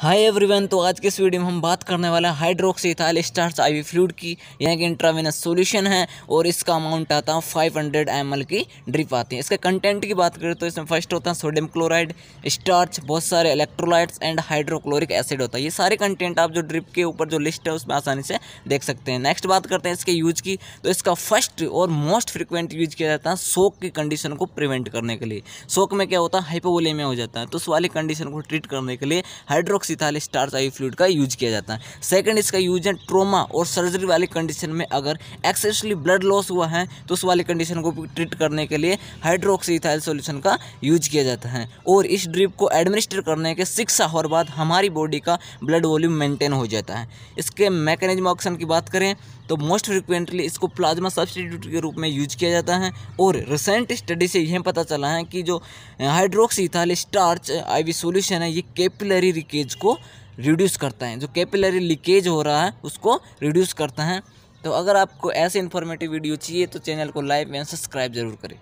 hi everyone तो आज के इस वीडियो में हम बात करने वाले वाला हाइड्रोक्सीथाइल स्टार्च आईवी फ्लूड की यहाँ की इंट्रावेनस सॉल्यूशन है और इसका अमाउंट आता है 500 हंड्रेड की ड्रिप आती है इसके कंटेंट की बात करें तो इसमें फर्स्ट होता है सोडियम क्लोराइड स्टार्च बहुत सारे इलेक्ट्रोलाइट्स एंड हाइड्रोक्लोरिक एसिड होता है ये सारे कंटेंट आप जो ड्रिप के ऊपर जो लिस्ट है उसमें आसानी से देख सकते हैं नेक्स्ट बात करते हैं इसके यूज की तो इसका फर्स्ट और मोस्ट फ्रिक्वेंट यूज किया जाता है सोक की कंडीशन को प्रिवेंट करने के लिए सोक में क्या होता है हाइपोवोलेमिया हो जाता है तो उस वाली कंडीशन को ट्रीट करने के लिए hydroxy ethyl starch I fluid का यूज किया जाता है सेकंड इसका यूज है ट्रोमा और सर्जरी वाले कंडीशन में अगर एक्सेसली ब्लड लॉस हुआ है तो उस वाले कंडीशन को ट्रीट करने के लिए हाइड्रोक्सीथाइल सोल्यूशन का यूज किया जाता है और इस ड्रिप को एडमिनिस्टर करने के सिक्स आवर बाद हमारी बॉडी का ब्लड वॉल्यूम मेंटेन हो जाता है इसके मैकेनिज्म ऑक्शन की बात करें तो मोस्ट फ्रिक्वेंटली इसको प्लाज्मा सब्सटीट्यूट के रूप में यूज किया जाता है और रिसेंट स्टडी से यह पता चला है कि जो हाइड्रोक्सीथाइल स्टार्च आईवी सॉल्यूशन है ये कैपिलरी रिकेज उसको रिड्यूस करता है जो कैपिलरी लीकेज हो रहा है उसको रिड्यूस करता है तो अगर आपको ऐसे इन्फॉर्मेटिव वीडियो चाहिए तो चैनल को लाइक एंड सब्सक्राइब जरूर करें